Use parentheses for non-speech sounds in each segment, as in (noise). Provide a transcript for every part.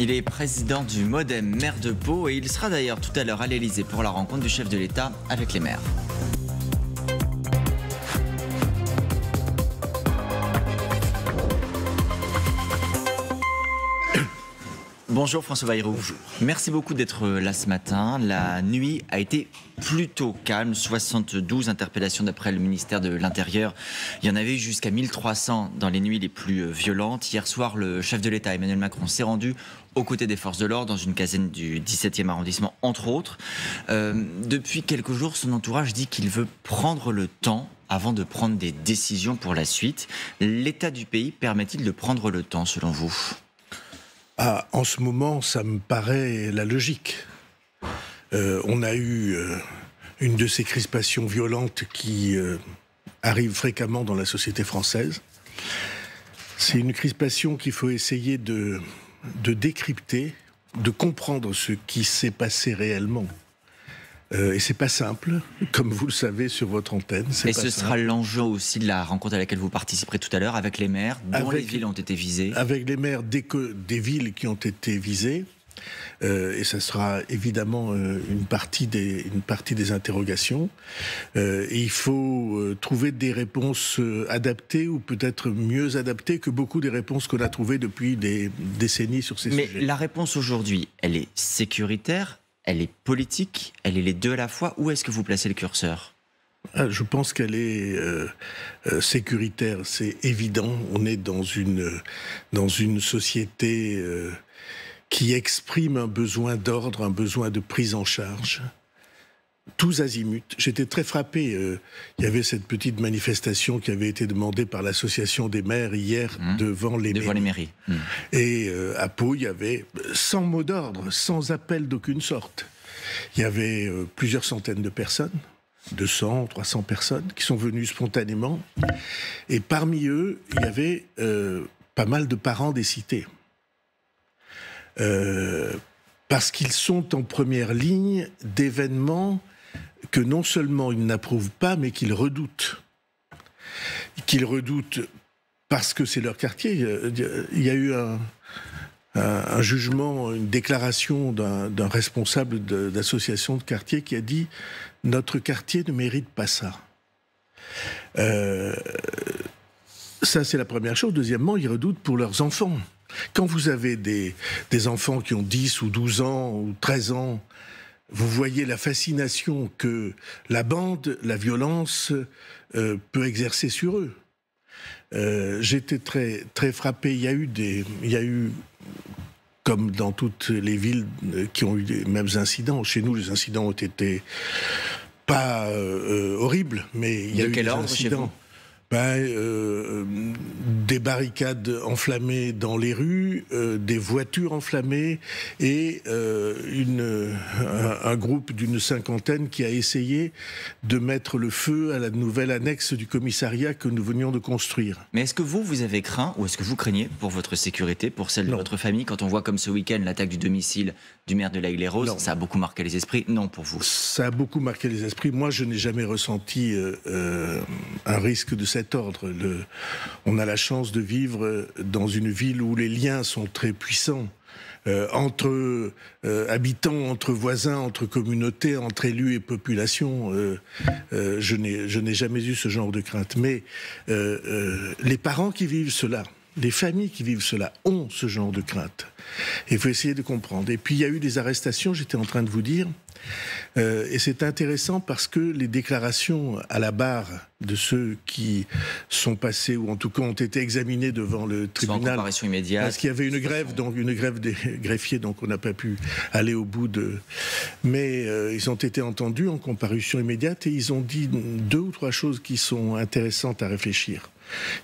Il est président du Modem maire de Pau et il sera d'ailleurs tout à l'heure à l'Elysée pour la rencontre du chef de l'État avec les maires. Bonjour François Bayrou. Merci beaucoup d'être euh, là ce matin. La nuit a été plutôt calme. 72 interpellations d'après le ministère de l'Intérieur. Il y en avait jusqu'à 1300 dans les nuits les plus euh, violentes. Hier soir, le chef de l'État, Emmanuel Macron, s'est rendu aux côtés des forces de l'ordre dans une caserne du 17e arrondissement, entre autres. Euh, depuis quelques jours, son entourage dit qu'il veut prendre le temps avant de prendre des décisions pour la suite. L'état du pays permet-il de prendre le temps, selon vous ah, en ce moment, ça me paraît la logique. Euh, on a eu euh, une de ces crispations violentes qui euh, arrivent fréquemment dans la société française. C'est une crispation qu'il faut essayer de décrypter, de comprendre ce qui s'est passé réellement. Et euh, et c'est pas simple, comme vous le savez sur votre antenne. Et ce sera l'enjeu aussi de la rencontre à laquelle vous participerez tout à l'heure avec les maires dont les villes ont été visées. Avec les maires des, des villes qui ont été visées. Euh, et ça sera évidemment euh, une, partie des, une partie des interrogations. il faut trouver des réponses adaptées ou peut-être mieux adaptées que beaucoup des réponses qu'on a trouvées depuis des décennies sur ces sujets. Mais la réponse aujourd'hui, elle est sécuritaire, elle est politique, elle est les deux à la fois. Où est-ce que vous placez le curseur ah, je pense qu'elle est euh, euh, sécuritaire, c'est évident. On est dans une, société euh, qui exprime un besoin d'ordre, un besoin de prise en charge tous azimuts. J'étais très frappé. Euh, il y avait cette petite manifestation qui avait été demandée par l'association des maires hier hmm. devant les mairies. Hmm. Et euh, à Pau, il y avait sans mot d'ordre, sans appel d'aucune sorte. Il y avait euh, plusieurs centaines de personnes, 200, 300 personnes, qui sont venues spontanément. Et parmi eux, il y avait pas mal de parents des cités. parce qu'ils sont en première ligne d'événements que non seulement ils n'approuvent pas, mais qu'ils redoutent. Qu'ils redoutent parce que c'est leur quartier. Il y a eu un, jugement, une déclaration d'un responsable d'association de, quartier qui a dit Notre quartier ne mérite pas ça. Euh, ça, c'est la première chose. Deuxièmement, ils redoutent pour leurs enfants. Quand vous avez des, des enfants qui ont 10 ou 12 ans ou 13 ans, vous voyez la fascination que la bande, la violence euh, peut exercer sur eux. Euh, j'étais très, très frappé. Il y a eu des, il eu comme dans toutes les villes euh, qui ont eu les mêmes incidents. Chez nous, les incidents ont été pas horribles, mais il y a eu des incidents. Euh, euh, des barricades enflammées dans les rues, euh, des voitures enflammées et une, un, groupe d'une cinquantaine qui a essayé de mettre le feu à la nouvelle annexe du commissariat que nous venions de construire. Mais est-ce que vous, vous avez craint ou est-ce que vous craignez pour votre sécurité, pour celle de votre famille, quand on voit comme ce week-end l'attaque du domicile du maire de l'Aigle et Rose, ça a beaucoup marqué les esprits Non, pour vous. Ça a beaucoup marqué les esprits. Moi, je n'ai jamais ressenti un risque de cette ordre. on a la chance de vivre dans une ville où les liens sont très puissants. Euh, entre euh, habitants, entre voisins, entre communautés, entre élus et population. Euh, je n'ai jamais eu ce genre de crainte. Mais les parents qui vivent cela, les familles qui vivent cela ont ce genre de crainte. Et il faut essayer de comprendre. Et puis il y a eu des arrestations, j'étais en train de vous dire, euh, et c'est intéressant parce que les déclarations à la barre de ceux qui sont passés ou en tout cas ont été examinés devant le tribunal, en immédiate, parce qu'il y avait une grève, donc une grève des greffiers, donc on n'a pas pu aller au bout de. Mais euh, ils ont été entendus en comparution immédiate et ils ont dit deux ou trois choses qui sont intéressantes à réfléchir.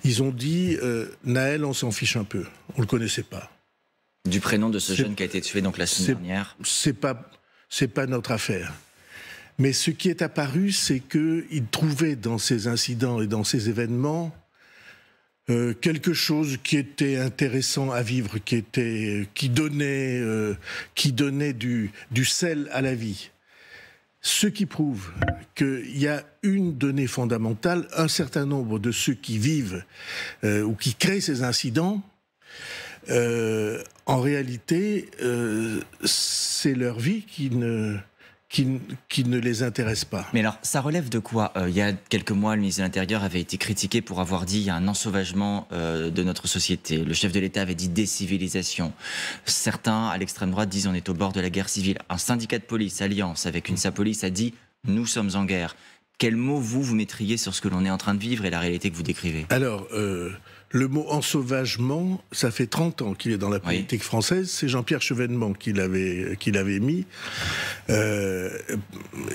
Ils ont dit euh, Naël, on s'en fiche un peu. On le connaissait pas. Du prénom de ce jeune qui a été tué donc la semaine dernière. C'est pas, c'est pas notre affaire. Mais ce qui est apparu, c'est qu'ils trouvaient dans ces incidents et dans ces événements euh, quelque chose qui était intéressant à vivre, qui, euh, qui donnait, qui donnait du sel à la vie. Ce qui prouve qu'il y a une donnée fondamentale, un certain nombre de ceux qui vivent euh, ou qui créent ces incidents, euh, en réalité, euh, c'est leur vie qui ne, qui, ne les intéresse pas. Mais alors, ça relève de quoi euh, Il y a quelques mois, le ministre de l'Intérieur avait été critiqué pour avoir dit y a un ensauvagement euh, de notre société. Le chef de l'État avait dit décivilisation. Certains à l'extrême droite disent on est au bord de la guerre civile. Un syndicat de police, Alliance, avec une sa police, a dit nous sommes en guerre. Quel mot vous vous mettriez sur ce que l'on est en train de vivre et la réalité que vous décrivez Alors, euh, le mot ensauvagement, ça fait 30 ans qu'il est dans la politique française. C'est Jean-Pierre Chevènement qui l'avait, mis. Euh,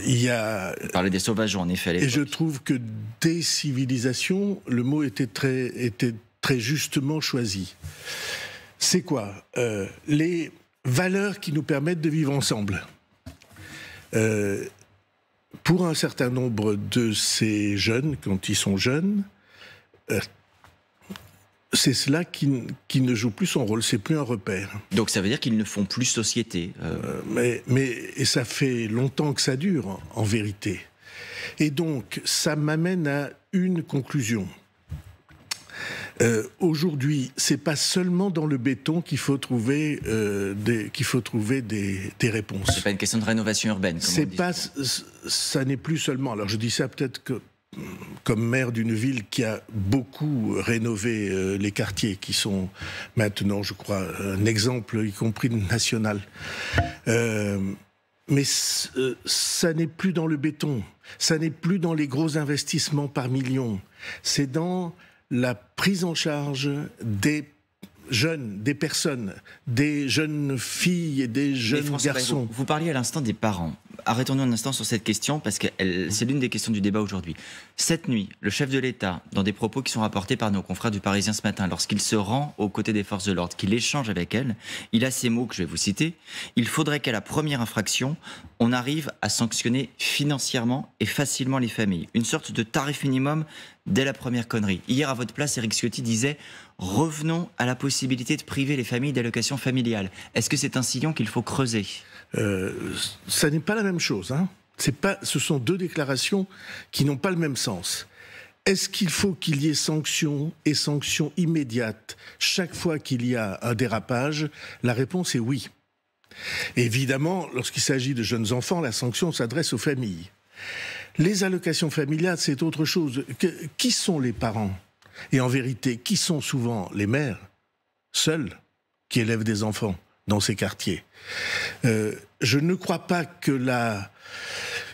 il y a. parlez des sauvages en effet. Et je trouve que des civilisations, le mot était très, était très justement choisi. C'est quoi euh, Les valeurs qui nous permettent de vivre ensemble. Euh, pour un certain nombre de ces jeunes, quand ils sont jeunes, c'est cela qui, ne joue plus son rôle, c'est plus un repère. Donc ça veut dire qu'ils ne font plus société. Euh. Euh, mais, mais et ça fait longtemps que ça dure, en vérité. Et donc, ça m'amène à une conclusion. Aujourd'hui, Aujourd'hui, c'est pas seulement dans le béton qu'il faut trouver euh, qu'il faut trouver des, des réponses. C'est pas une question de rénovation urbaine. C'est pas, ça n'est plus seulement. Alors je dis ça peut-être que comme maire d'une ville qui a beaucoup rénové euh, les quartiers, qui sont maintenant, je crois, un exemple, y compris national. Euh, mais euh, ça n'est plus dans le béton, ça n'est plus dans les gros investissements par million, c'est dans la prise en charge des jeunes, des personnes, des jeunes filles et des jeunes garçons. vous parliez à l'instant des parents arrêtons-nous un instant sur cette question, parce que c'est l'une des questions du débat aujourd'hui. Cette nuit, le chef de l'État, dans des propos qui sont rapportés par nos confrères du Parisien ce matin, lorsqu'il se rend aux côtés des forces de l'ordre, qu'il échange avec elles, il a ces mots que je vais vous citer. Il faudrait qu'à la première infraction, on arrive à sanctionner financièrement et facilement les familles. Une sorte de tarif minimum dès la première connerie. Hier, à votre place, Eric Ciotti disait Revenons à la possibilité de priver les familles d'allocations familiales. Est-ce que c'est un sillon qu'il faut creuser euh, Ça n'est pas la même chose. Hein. ce sont deux déclarations qui n'ont pas le même sens. Est-ce qu'il faut qu'il y ait sanctions et sanctions immédiates chaque fois qu'il y a un dérapage La réponse est oui. Évidemment, lorsqu'il s'agit de jeunes enfants, la sanction s'adresse aux familles. Les allocations familiales, c'est autre chose. qui sont les parents et en vérité, qui sont souvent les mères seules qui élèvent des enfants dans ces quartiers euh, Je ne crois pas que la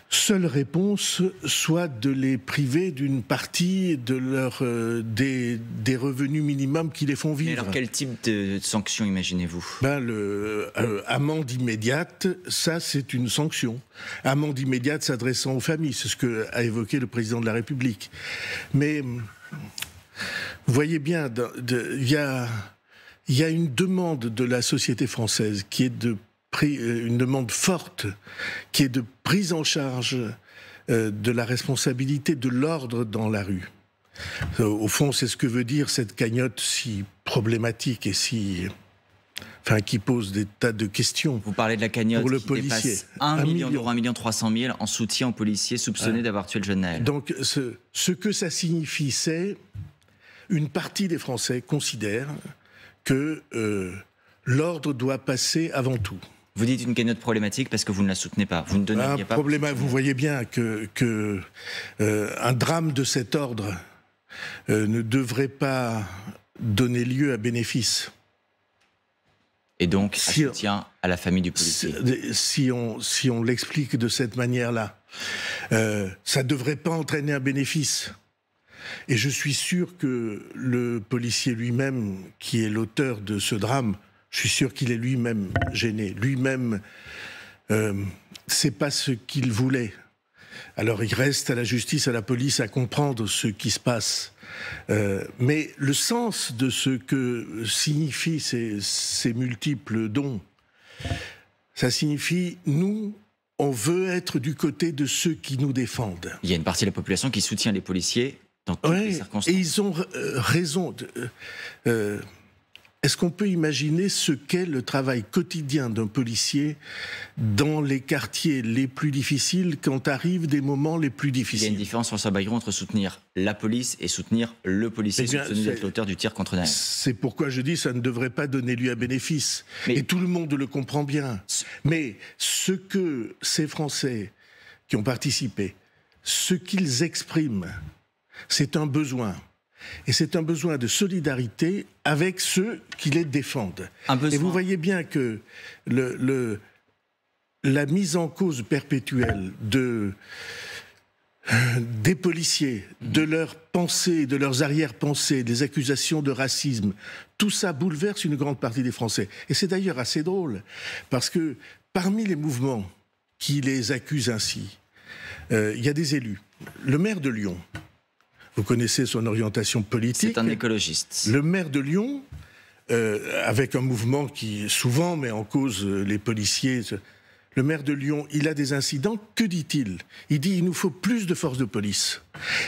seule réponse soit de les priver d'une partie de leur, euh, des, revenus minimums qui les font vivre. Mais alors quel type de sanction imaginez-vous ben le, euh, Amende immédiate, ça c'est une sanction. Amende immédiate s'adressant aux familles, c'est ce qu'a évoqué le président de la République. Mais vous voyez bien, il y a, une demande de la société française qui est de euh, une demande forte qui est de prise en charge euh, de la responsabilité de l'ordre dans la rue. Euh, au fond, c'est ce que veut dire cette cagnotte si problématique et si. Enfin, qui pose des tas de questions. Vous parlez de la cagnotte pour le policier. dépasse 1 million d'euros, 1 million 300 000 en soutien aux policiers soupçonnés hein. d'avoir tué le jeune Naël. Donc, ce, ce que ça signifie, c'est une partie des Français considère que euh, l'ordre doit passer avant tout. Vous dites une cagnotte problématique parce que vous ne la soutenez pas. Vous ne donnez Problème, vous voyez bien que, euh, un drame de cet ordre euh, ne devrait pas donner lieu à bénéfice. Et donc, si soutien à la famille du policier. Si, on, si on l'explique de cette manière-là, ça ne devrait pas entraîner un bénéfice. Et je suis sûr que le policier lui-même, qui est l'auteur de ce drame, je suis sûr qu'il est lui-même gêné. Lui-même, euh, c'est pas ce qu'il voulait. Alors il reste à la justice, à la police à comprendre ce qui se passe. Euh, mais le sens de ce que signifient ces multiples dons, ça signifie nous, on veut être du côté de ceux qui nous défendent. Il y a une partie de la population qui soutient les policiers dans toutes les circonstances. Et ils ont euh, raison. De, euh, euh, est-ce qu'on peut imaginer ce qu'est le travail quotidien d'un policier dans les quartiers les plus difficiles quand arrivent des moments les plus difficiles Il y a une différence, François Bayrou, entre soutenir la police et soutenir le policier qui eh l'auteur du tir contre Naël. C'est pourquoi je dis que ça ne devrait pas donner lieu à bénéfice. et tout le monde le comprend bien. Mais ce que ces Français qui ont participé, ce qu'ils expriment, c'est un besoin. Et c'est un besoin de solidarité avec ceux qui les défendent. Et vous voyez bien que la mise en cause perpétuelle de, euh, des policiers, de leurs pensées, de leurs arrière-pensées, des accusations de racisme, tout ça bouleverse une grande partie des Français. Et c'est d'ailleurs assez drôle, parce que parmi les mouvements qui les accusent ainsi, euh, il y a des élus. Le maire de Lyon, vous connaissez son orientation politique. C'est un écologiste. Le maire de Lyon, euh, avec un mouvement qui souvent met en cause euh, les policiers. Euh, le maire de Lyon, il a des incidents, que dit-il Il dit il nous faut plus de forces de police.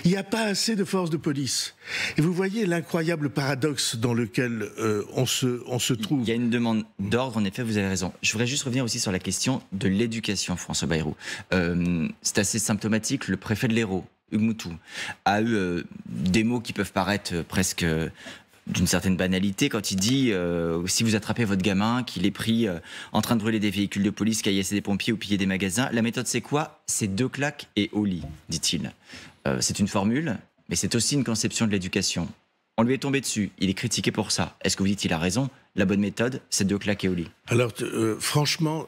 Il n'y a pas assez de forces de police. Et vous voyez l'incroyable paradoxe dans lequel on, se, on se trouve. Il y a une demande d'ordre, en effet, vous avez raison. Je voudrais juste revenir aussi sur la question de l'éducation, François Bayrou. C'est assez symptomatique, le préfet de l'Hérault UGMUTU a eu euh, des mots qui peuvent paraître euh, presque euh, d'une certaine banalité quand il dit si vous attrapez votre gamin qu'il est pris en train de brûler des véhicules de police, caillasser des pompiers ou piller des magasins, la méthode c'est quoi C'est deux claques et au lit, dit-il. c'est une formule, mais c'est aussi une conception de l'éducation. On lui est tombé dessus, il est critiqué pour ça. Est-ce que vous dites il a raison La bonne méthode, c'est deux claques et au lit. Alors franchement,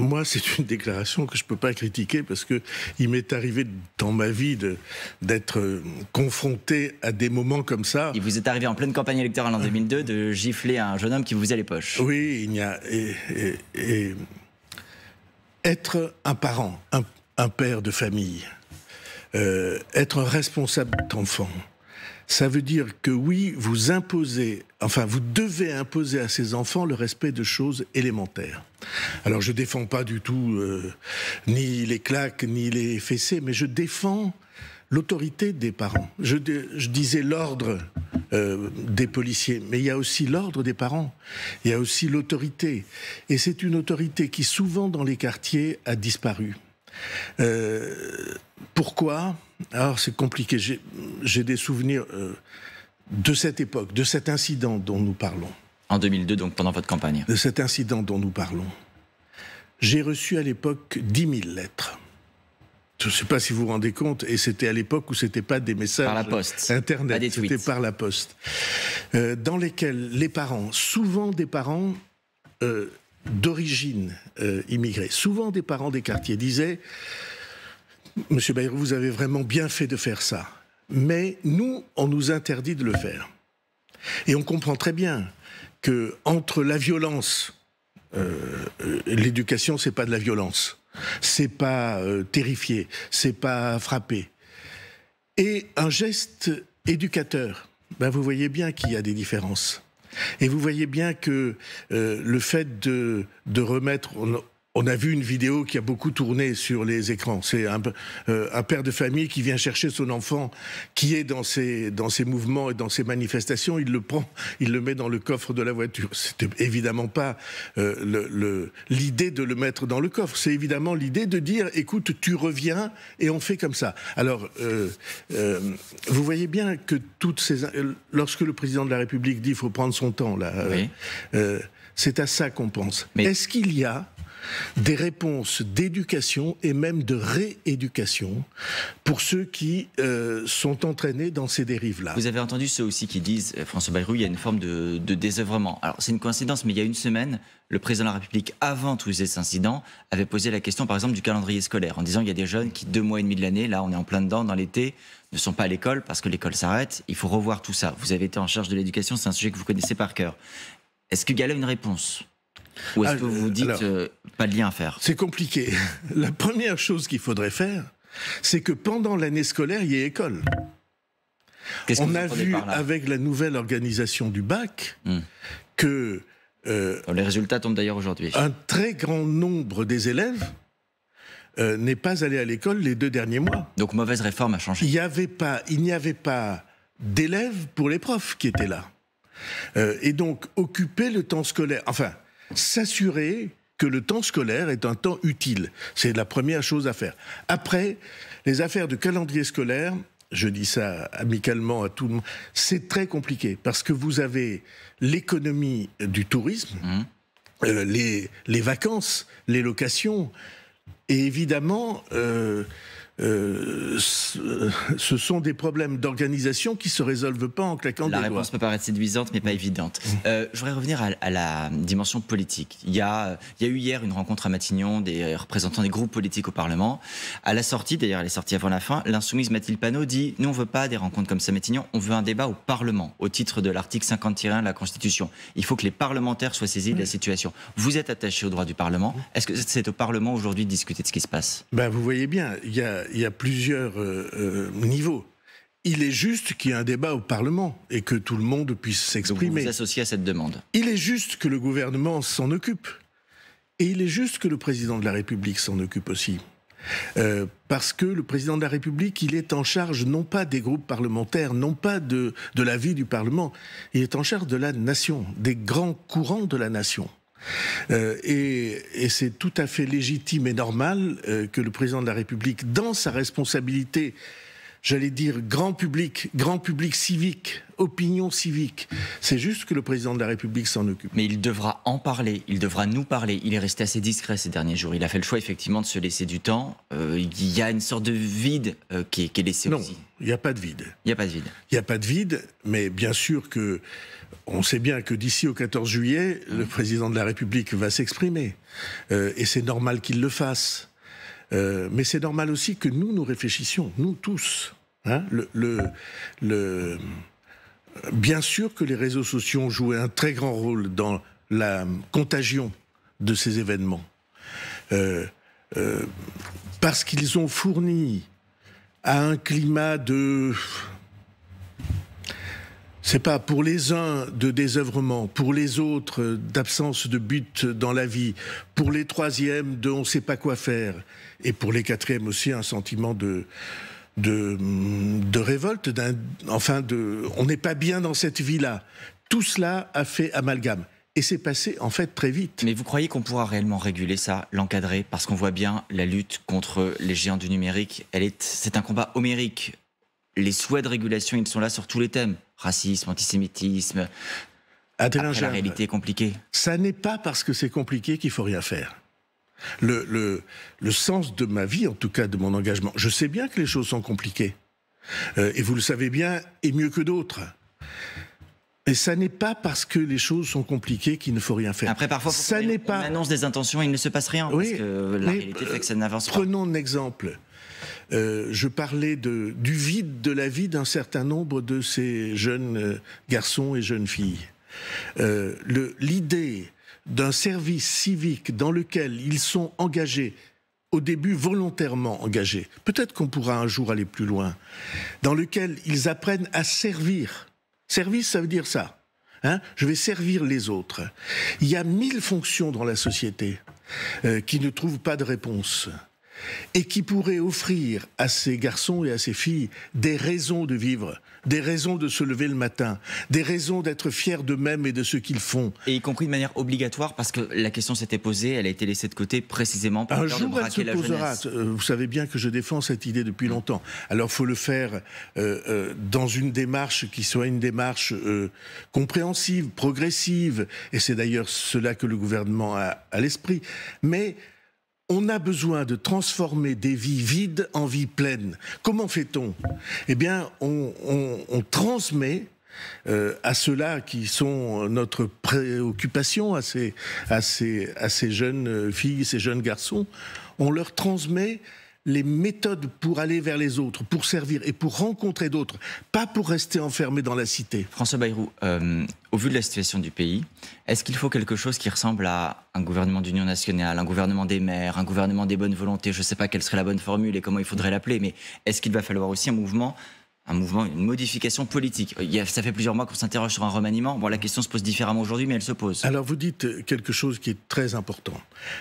moi, c'est une déclaration que je ne peux pas critiquer parce que il m'est arrivé dans ma vie d'être euh, confronté à des moments comme ça. Il vous est arrivé en pleine campagne électorale en 2002 de gifler un jeune homme qui vous faisait les poches. Oui, il y a être un parent, un, père de famille, euh, être responsable d'enfants, ça veut dire que oui, vous imposez, enfin, vous devez imposer à ces enfants le respect de choses élémentaires. Alors, je défends pas du tout euh, ni les claques, ni les fessées, mais je défends l'autorité des parents. Je, disais l'ordre euh, des policiers, mais il y a aussi l'ordre des parents, il y a aussi l'autorité. Et c'est une autorité qui souvent dans les quartiers a disparu. Euh, pourquoi Alors c'est compliqué, j'ai des souvenirs euh, de cette époque, de cet incident dont nous parlons. En 2002, donc pendant votre campagne De cet incident dont nous parlons. J'ai reçu à l'époque 10 000 lettres. Je ne sais pas si vous vous rendez compte, et c'était à l'époque où c'était pas des messages par la poste, internet, c'était par la poste, euh, dans lesquels les parents, souvent des parents d'origine euh, immigrée, souvent des parents des quartiers, disaient Monsieur Bayrou, vous avez vraiment bien fait de faire ça. Mais nous, on nous interdit de le faire. Et on comprend très bien que entre la violence, euh, euh, l'éducation, c'est pas de la violence, c'est pas terrifié, terrifier, c'est pas frapper, et un geste éducateur. Ben, vous voyez bien qu'il y a des différences. Et vous voyez bien que euh, le fait de, remettre, on a vu une vidéo qui a beaucoup tourné sur les écrans. C'est un, euh, père de famille qui vient chercher son enfant qui est dans ses, dans mouvements et dans ses manifestations. Il le prend, il le met dans le coffre de la voiture. C'était évidemment pas euh, l'idée de le mettre dans le coffre. C'est évidemment l'idée de dire écoute, tu reviens et on fait comme ça. Alors, euh, vous voyez bien que toutes ces. Lorsque le président de la République dit il faut prendre son temps, là, c'est à ça qu'on pense. Est-ce qu'il y a des réponses d'éducation et même de rééducation pour ceux qui euh, sont entraînés dans ces dérives-là. Vous avez entendu ceux aussi qui disent, euh, François Bayrou, il y a une forme de, désœuvrement. Alors c'est une coïncidence, mais il y a une semaine, le président de la République, avant tous ces incidents, avait posé la question, par exemple, du calendrier scolaire, en disant qu'il y a des jeunes qui, deux mois et demi de l'année, là on est en plein dedans, dans l'été, ne sont pas à l'école parce que l'école s'arrête. Il faut revoir tout ça. Vous avez été en charge de l'éducation, c'est un sujet que vous connaissez par cœur. Est-ce qu'il y a là une réponse ou est-ce ah, que vous dites euh, pas de lien à faire C'est compliqué. (laughs) La première chose qu'il faudrait faire, c'est que pendant l'année scolaire, il y ait école. On a vu avec la nouvelle organisation du bac hmm. que... Euh, les résultats tombent d'ailleurs aujourd'hui. Un très grand nombre des élèves euh, n'est pas allé à l'école les deux derniers mois. Donc mauvaise réforme a changé. Il n'y avait pas, il n'y avait pas d'élèves pour les profs qui étaient là. et donc occuper le temps scolaire. Enfin, s'assurer que le temps scolaire est un temps utile. C'est la première chose à faire. Après, les affaires de calendrier scolaire, je dis ça amicalement à tout le monde, c'est très compliqué parce que vous avez l'économie du tourisme, mmh. euh, les, les, vacances, les locations, et évidemment... Euh, euh, ce sont des problèmes d'organisation qui se résolvent pas en claquant des doigts. La réponse peut paraître séduisante, mais pas évidente. Euh, je voudrais revenir à, la dimension politique. Il y, a, il eu hier une rencontre à Matignon des représentants des groupes politiques au Parlement. À la sortie, d'ailleurs, elle est sortie avant la fin, l'insoumise Mathilde Panot dit Nous, on veut pas des rencontres comme ça, à Matignon, on veut un débat au Parlement, au titre de l'article 51 de la Constitution. Il faut que les parlementaires soient saisis de la situation. Vous êtes attaché au droit du Parlement. Est-ce que c'est au Parlement aujourd'hui de discuter de ce qui se passe ben, Vous voyez bien, il y a il y a plusieurs euh, euh, niveaux. Il est juste qu'il y ait un débat au Parlement et que tout le monde puisse s'exprimer. Vous vous associez à cette demande. Il est juste que le gouvernement s'en occupe. Et il est juste que le président de la République s'en occupe aussi. Euh, parce que le président de la République, il est en charge non pas des groupes parlementaires, non pas de, de la vie du Parlement, il est en charge de la nation, des grands courants de la nation. Euh, et, c'est tout à fait légitime et normal euh, que le président de la République, dans sa responsabilité j'allais dire, grand public, grand public civique, opinion civique. C'est juste que le président de la République s'en occupe. Mais il devra en parler, il devra nous parler. Il est resté assez discret ces derniers jours. Il a fait le choix effectivement de se laisser du temps. Euh, il y a une sorte de vide euh, qui, est, qui, est, laissé non, Il n'y a pas de vide. Il n'y a pas de vide. Il n'y a pas de vide, mais bien sûr que on sait bien que d'ici au 14 juillet, le président de la République va s'exprimer. Euh, et c'est normal qu'il le fasse. Euh, mais c'est normal aussi que nous, nous réfléchissions, nous tous. Hein. Bien sûr que les réseaux sociaux ont joué un très grand rôle dans la contagion de ces événements. Euh, euh, parce qu'ils ont fourni à un climat de c'est pas pour les uns de désœuvrement, pour les autres d'absence de but dans la vie, pour les troisièmes de on sait pas quoi faire, et pour les quatrièmes aussi un sentiment de, de, de révolte, enfin de, on n'est pas bien dans cette vie-là. Tout cela a fait amalgame. Et c'est passé en fait très vite. Mais vous croyez qu'on pourra réellement réguler ça, l'encadrer Parce qu'on voit bien la lutte contre les géants du numérique, elle est, c'est un combat homérique les souhaits de régulation, ils sont là sur tous les thèmes. Racisme, antisémitisme. Ah, la réalité est compliquée. Ça n'est pas parce que c'est compliqué qu'il faut rien faire. Le, le, le sens de ma vie, en tout cas de mon engagement, je sais bien que les choses sont compliquées. Euh, et vous le savez bien, et mieux que d'autres. Et ça n'est pas parce que les choses sont compliquées qu'il ne faut rien faire. Après, parfois, ça pas. On annonce des intentions et il ne se passe rien. Oui, parce que la réalité fait que ça n'avance pas. Prenons un exemple. Euh, je parlais du vide de la vie d'un certain nombre de ces jeunes euh, garçons et jeunes filles. Euh, l'idée d'un service civique dans lequel ils sont engagés, au début volontairement engagés, peut-être qu'on pourra un jour aller plus loin, dans lequel ils apprennent à servir. Service, ça veut dire ça. Hein, je vais servir les autres. Il y a mille fonctions dans la société qui ne trouvent pas de réponse et qui pourrait offrir à ces garçons et à ces filles des raisons de vivre, des raisons de se lever le matin, des raisons d'être fiers d'eux-mêmes et de ce qu'ils font. Et y compris de manière obligatoire, parce que la question s'était posée, elle a été laissée de côté précisément pour Un jour, de la Jeunesse. Euh, vous savez bien que je défends cette idée depuis mm. longtemps. Alors, il faut le faire euh, euh, dans une démarche qui soit une démarche compréhensive, progressive, et c'est d'ailleurs cela que le gouvernement a à l'esprit. Mais on a besoin de transformer des vies vides en vies pleines. Comment fait-on Eh bien, on, transmet euh, à ceux-là qui sont notre préoccupation, à ces, à ces jeunes euh, filles, ces jeunes garçons, on leur transmet les méthodes pour aller vers les autres, pour servir et pour rencontrer d'autres, pas pour rester enfermé dans la cité. François Bayrou, euh, au vu de la situation du pays, est-ce qu'il faut quelque chose qui ressemble à un gouvernement d'union nationale, un gouvernement des maires, un gouvernement des bonnes volontés Je ne sais pas quelle serait la bonne formule et comment il faudrait l'appeler, mais est-ce qu'il va falloir aussi un mouvement un mouvement, une modification politique. ça fait plusieurs mois qu'on s'interroge sur un remaniement. Bon, la question se pose différemment aujourd'hui, mais elle se pose. Alors vous dites quelque chose qui est très important.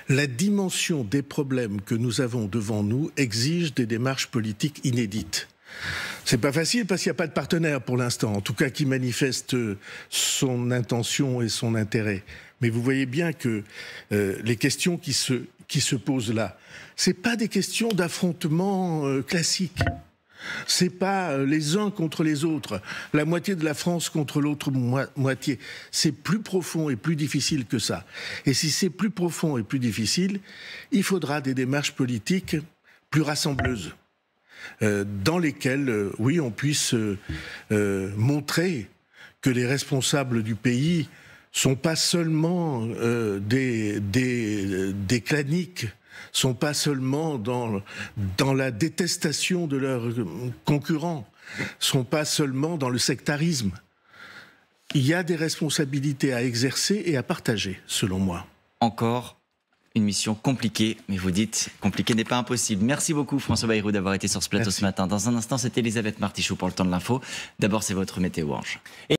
La dimension des problèmes que nous avons devant nous exige des démarches politiques inédites. C'est pas facile parce qu'il n'y a pas de partenaire pour l'instant, en tout cas qui manifeste son intention et son intérêt. Mais vous voyez bien que euh, les questions qui se, qui se posent là, ce pas des questions d'affrontement euh, classique n'est pas euh, les uns contre les autres, la moitié de la France contre l'autre moitié. C'est plus profond et plus difficile que ça. Et si c'est plus profond et plus difficile, il faudra des démarches politiques plus rassembleuses, euh, dans lesquelles, euh, oui, on puisse montrer que les responsables du pays sont pas seulement des, des, des claniques sont pas seulement dans, dans la détestation de leurs concurrents, sont pas seulement dans le sectarisme. Il y a des responsabilités à exercer et à partager, selon moi. Encore une mission compliquée, mais vous dites, compliquée n'est pas impossible. Merci beaucoup François Bayrou d'avoir été sur ce plateau ce matin. Dans un instant, c'est Elisabeth Martichoux pour le temps de l'info. D'abord, c'est votre météo Ange.